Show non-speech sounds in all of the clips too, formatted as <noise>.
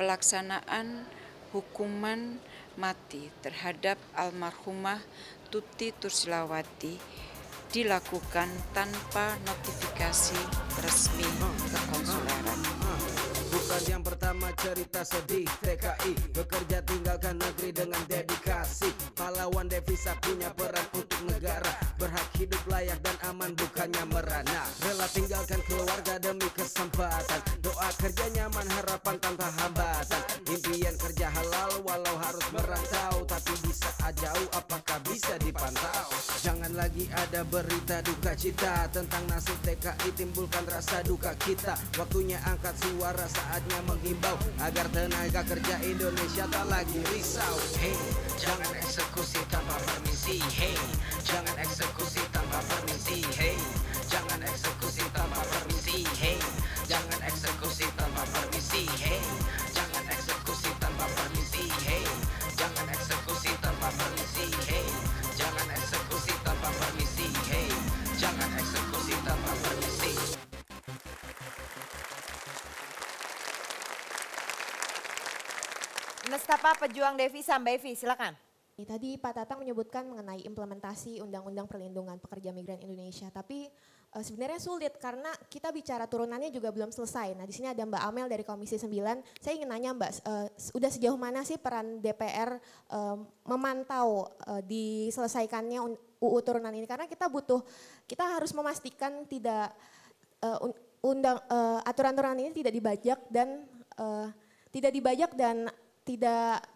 pelaksanaan hukuman mati terhadap almarhumah Tuti Tursilawati dilakukan tanpa notifikasi resmi kekonsuleran. Bukan yang pertama cerita sedih TKI Bekerja tinggalkan negeri dengan dedikasi Pahlawan devisa punya peran untuk negara Berhak hidup layak dan aman bukannya merana Rela tinggalkan keluarga demi kesempatan Doa kerja nyaman harapan tanpa hambatan Impian kerja halal walau harus merantau Tapi bisa jauh apakah bisa dipantau Jangan lagi ada berita duka cita Tentang nasib TKI timbulkan rasa duka kita Waktunya angkat suara saatnya menghimbau Agar tenaga kerja Indonesia tak lagi risau Hey, jangan eksekusi tanpa permisi Hey, Nestapa Pejuang Devi Devi silakan. Tadi Pak Tatang menyebutkan mengenai implementasi Undang-Undang Perlindungan Pekerja Migran Indonesia, tapi eh, sebenarnya sulit karena kita bicara turunannya juga belum selesai. Nah, di sini ada Mbak Amel dari Komisi 9. Saya ingin nanya Mbak, sudah eh, sejauh mana sih peran DPR eh, memantau diselesaikannya UU turunan ini? Karena kita butuh, kita harus memastikan tidak undang aturan aturan ini tidak dibajak dan tidak dibajak dan tidak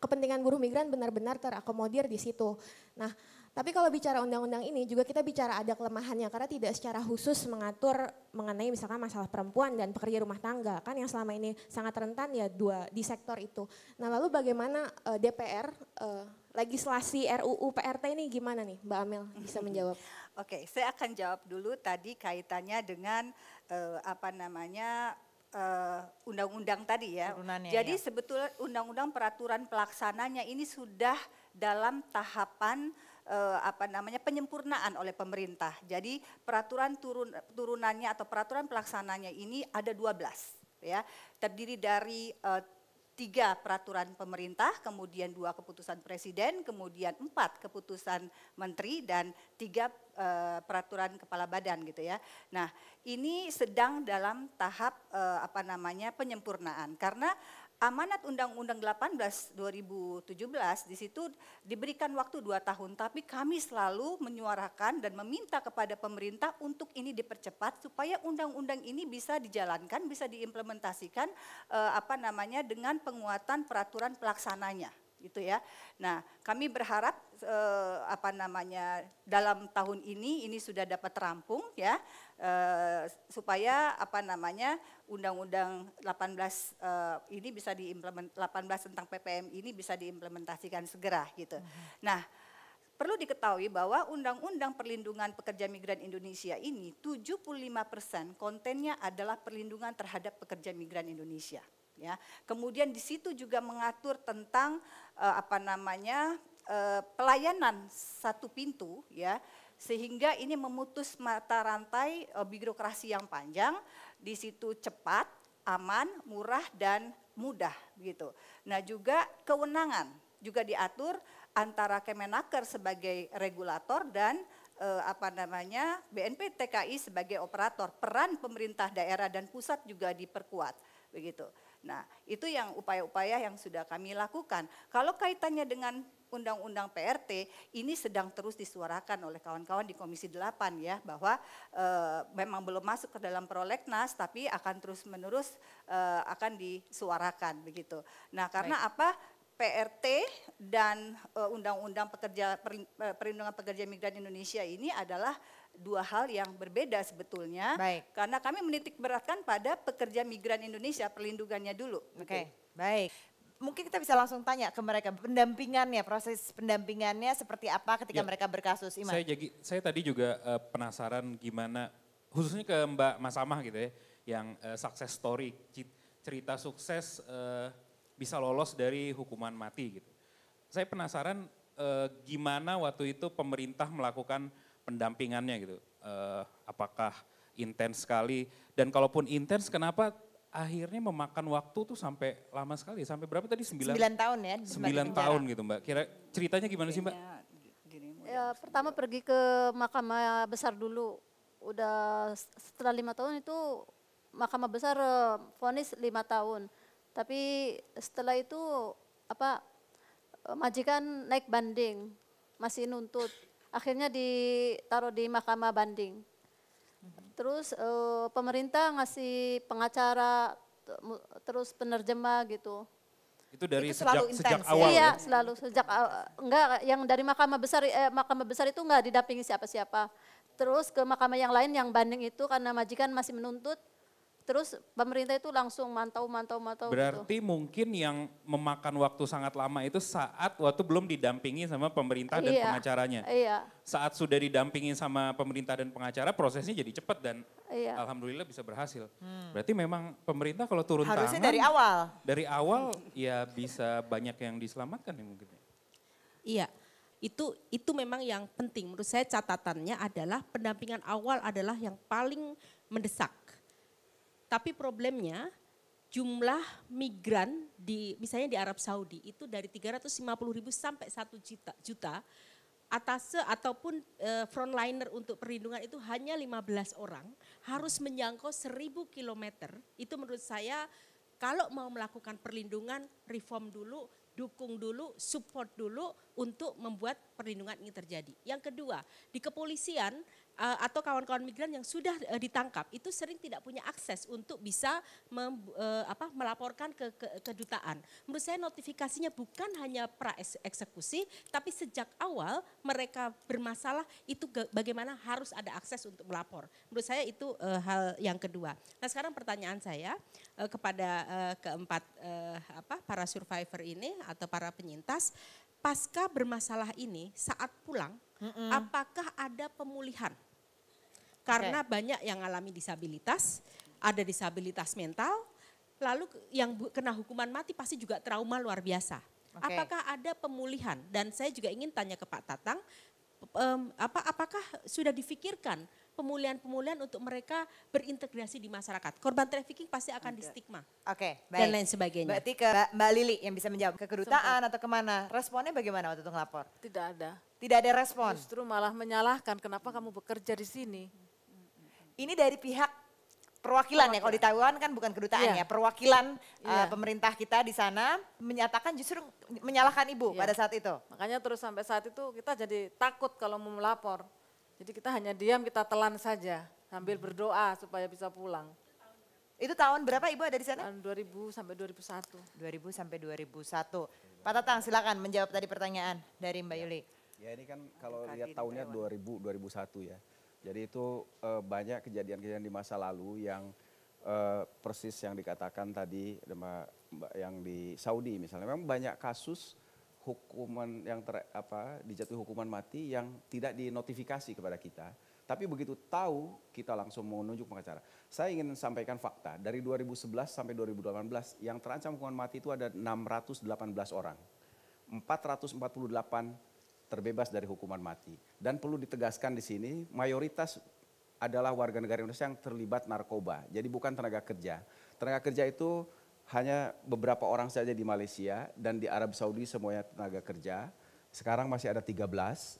kepentingan buruh migran benar-benar terakomodir di situ. Nah, tapi kalau bicara undang-undang ini juga kita bicara ada kelemahannya karena tidak secara khusus mengatur mengenai misalkan masalah perempuan dan pekerja rumah tangga kan yang selama ini sangat rentan ya dua di sektor itu. Nah, lalu bagaimana uh, eh, DPR uh, eh, legislasi RUU PRT ini gimana nih Mbak Amel bisa <laughs> menjawab? Oke, okay, saya akan jawab dulu tadi kaitannya dengan uh, apa namanya Eh, undang-undang uh, tadi ya. Jadi ya. sebetulnya undang-undang peraturan pelaksananya ini sudah dalam tahapan uh, apa namanya penyempurnaan oleh pemerintah. Jadi peraturan turun turunannya atau peraturan pelaksananya ini ada 12 ya. Terdiri dari uh, tiga peraturan pemerintah, kemudian dua keputusan presiden, kemudian empat keputusan menteri dan tiga e, peraturan kepala badan gitu ya. Nah ini sedang dalam tahap e, apa namanya penyempurnaan karena amanat Undang-Undang 18 2017 di situ diberikan waktu dua tahun, tapi kami selalu menyuarakan dan meminta kepada pemerintah untuk ini dipercepat supaya undang-undang ini bisa dijalankan, bisa diimplementasikan eh, apa namanya dengan penguatan peraturan pelaksananya gitu ya. Nah, kami berharap eh, apa namanya dalam tahun ini ini sudah dapat rampung ya. Eh, supaya apa namanya undang-undang 18 uh, eh, ini bisa diimplement 18 tentang PPM ini bisa diimplementasikan segera gitu. Hmm. Nah, perlu diketahui bahwa Undang-Undang Perlindungan Pekerja Migran Indonesia ini 75% kontennya adalah perlindungan terhadap pekerja migran Indonesia ya. Kemudian di situ juga mengatur tentang uh, apa namanya uh, pelayanan satu pintu ya sehingga ini memutus mata rantai e, birokrasi yang panjang, di situ cepat, aman, murah dan mudah begitu. Nah, juga kewenangan juga diatur antara Kemenaker sebagai regulator dan e, apa namanya BNP TKI sebagai operator peran pemerintah daerah dan pusat juga diperkuat begitu. Nah itu yang upaya-upaya yang sudah kami lakukan. Kalau kaitannya dengan undang-undang PRT ini sedang terus disuarakan oleh kawan-kawan di Komisi 8 ya bahwa e, memang belum masuk ke dalam prolegnas tapi akan terus menerus e, eh, akan disuarakan begitu. Nah karena Baik. apa PRT dan eh, undang-undang e, pekerja perlindungan pekerja migran Indonesia ini adalah dua hal yang berbeda sebetulnya Baik. karena kami menitik beratkan pada pekerja migran Indonesia perlindungannya dulu. Gitu. Oke. Okay. Baik mungkin kita bisa langsung tanya ke mereka pendampingannya, proses pendampingannya seperti apa ketika ya. mereka berkasus, Iman? Saya jadi saya tadi juga uh, penasaran gimana khususnya ke Mbak Masamah gitu ya, yang uh, success story cerita sukses uh, bisa lolos dari hukuman mati gitu. Saya penasaran uh, gimana waktu itu pemerintah melakukan pendampingannya gitu. Uh, apakah intens sekali dan kalaupun intens kenapa akhirnya memakan waktu tuh sampai lama sekali. Sampai berapa tadi? sembilan sembilan tahun ya. sembilan tahun gitu mbak. Kira ceritanya gimana sih mbak? Ya, pertama pergi ke mahkamah besar dulu. Udah setelah lima tahun itu mahkamah besar eh, vonis lima tahun. Tapi setelah itu apa eh, majikan naik banding masih nuntut. Akhirnya ditaruh di mahkamah banding. Terus uh, pemerintah ngasih pengacara, terus penerjemah gitu. Itu dari itu selalu sejak, sejak awal iya, ya? selalu sejak enggak yang dari Mahkamah Besar eh, Mahkamah Besar itu enggak didampingi siapa-siapa. Terus ke mahkamah yang lain yang banding itu karena majikan masih menuntut Terus pemerintah itu langsung mantau, mantau, mantau. Gitu. Berarti gitu. mungkin yang memakan waktu sangat lama itu saat waktu belum didampingi sama pemerintah dan iya, pengacaranya. Iya. Saat sudah didampingi sama pemerintah dan pengacara, prosesnya jadi cepat dan iya. alhamdulillah bisa berhasil. Hmm. Berarti memang pemerintah kalau turun Harusnya tangan. dari awal. Dari awal ya bisa banyak yang diselamatkan ya mungkin. Ya. Iya. Itu itu memang yang penting menurut saya catatannya adalah pendampingan awal adalah yang paling mendesak tapi problemnya jumlah migran di misalnya di Arab Saudi itu dari 350 ribu sampai 1 juta, juta atase ataupun eh, frontliner untuk perlindungan itu hanya 15 orang harus menjangkau 1000 kilometer itu menurut saya kalau mau melakukan perlindungan reform dulu dukung dulu support dulu untuk membuat perlindungan ini terjadi yang kedua di kepolisian Eh, atau kawan-kawan migran yang sudah eh, ditangkap itu sering tidak punya akses untuk bisa mem, eh, apa, melaporkan ke, ke Menurut saya notifikasinya bukan hanya pra eksekusi, tapi sejak awal mereka bermasalah itu bagaimana harus ada akses untuk melapor. Menurut saya itu hal yang kedua. Nah sekarang pertanyaan saya kepada keempat apa para survivor ini atau para penyintas pasca bermasalah ini saat pulang mm -mm. apakah ada pemulihan? Karena okay. banyak yang alami disabilitas, ada disabilitas mental, lalu yang kena hukuman mati pasti juga trauma luar biasa. Okay. Apakah ada pemulihan? Dan saya juga ingin tanya ke Pak Tatang, um, apa apakah sudah difikirkan pemulihan-pemulihan untuk mereka berintegrasi di masyarakat. Korban trafficking pasti akan di stigma. okay, baik. Dan lain sebagainya. Berarti ke Mbak Lili yang bisa menjawab ke kedutaan atau kemana. Responnya bagaimana waktu itu ngelapor? Tidak ada. Tidak ada respon? Justru malah menyalahkan kenapa kamu bekerja di sini. Ini dari pihak perwakilan, perwakilan. ya kalau di Taiwan kan bukan kedutaan yeah. ya perwakilan yeah. Iya. uh, pemerintah kita di sana menyatakan justru menyalahkan ibu yeah. pada saat itu makanya terus sampai saat itu kita jadi takut kalau mau melapor jadi kita hanya diam kita telan saja sambil hmm. berdoa supaya bisa pulang itu tahun berapa ibu ada di sana tahun 2000 sampai 2001 2000 sampai 2001 Pak Tatang silakan menjawab tadi pertanyaan dari Mbak ya. Yuli ya ini kan kalau lihat tahunnya 2000 2001 ya jadi itu uh, banyak kejadian-kejadian di masa lalu yang uh, persis yang dikatakan tadi yang di Saudi misalnya. Memang banyak kasus hukuman yang ter, apa dijatuhi hukuman mati yang tidak dinotifikasi kepada kita. Tapi begitu tahu kita langsung menunjuk pengacara. Saya ingin sampaikan fakta dari 2011 sampai 2018 yang terancam hukuman mati itu ada 618 orang. 448 terbebas dari hukuman mati. Dan perlu ditegaskan di sini, mayoritas adalah warga negara Indonesia yang terlibat narkoba. Jadi bukan tenaga kerja. Tenaga kerja itu hanya beberapa orang saja di Malaysia dan di Arab Saudi semuanya tenaga kerja. Sekarang masih ada 13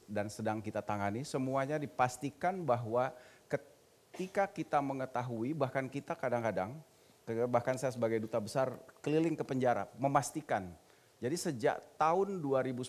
dan sedang kita tangani. Semuanya dipastikan bahwa ketika kita mengetahui bahkan kita kadang-kadang bahkan saya sebagai duta besar keliling ke penjara memastikan jadi sejak tahun 2010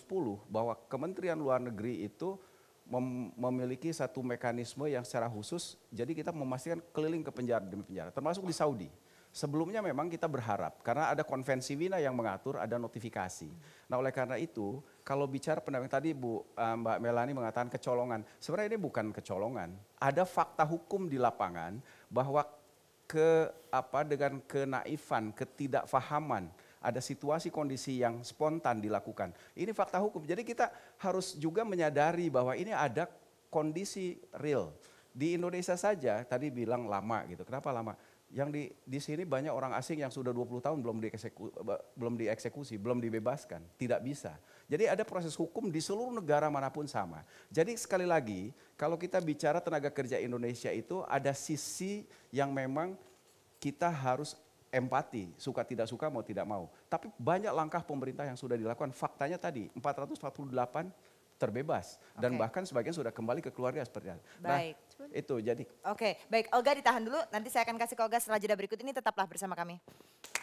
bahwa Kementerian Luar Negeri itu mem memiliki satu mekanisme yang secara khusus jadi kita memastikan keliling ke penjara demi penjara termasuk di Saudi. Sebelumnya memang kita berharap karena ada konvensi Wina yang mengatur ada notifikasi. Nah oleh karena itu kalau bicara pendamping tadi Bu eh, Mbak Melani mengatakan kecolongan. Sebenarnya ini bukan kecolongan. Ada fakta hukum di lapangan bahwa ke apa dengan kenaifan, ketidakfahaman ada situasi kondisi yang spontan dilakukan. Ini fakta hukum. Jadi kita harus juga menyadari bahwa ini ada kondisi real. Di Indonesia saja tadi bilang lama gitu. Kenapa lama? Yang di di sini banyak orang asing yang sudah 20 tahun belum dieksekusi, belum dieksekusi, belum dibebaskan, tidak bisa. Jadi ada proses hukum di seluruh negara manapun sama. Jadi sekali lagi, kalau kita bicara tenaga kerja Indonesia itu ada sisi yang memang kita harus empati, suka tidak suka mau tidak mau. Tapi banyak langkah pemerintah yang sudah dilakukan. Faktanya tadi 448 terbebas dan bahkan sebagian sudah kembali ke keluarga seperti itu. Nah, baik. itu jadi. Oke, okay. baik Olga ditahan dulu. Nanti saya akan kasih ke Olga setelah jeda berikut ini tetaplah bersama kami.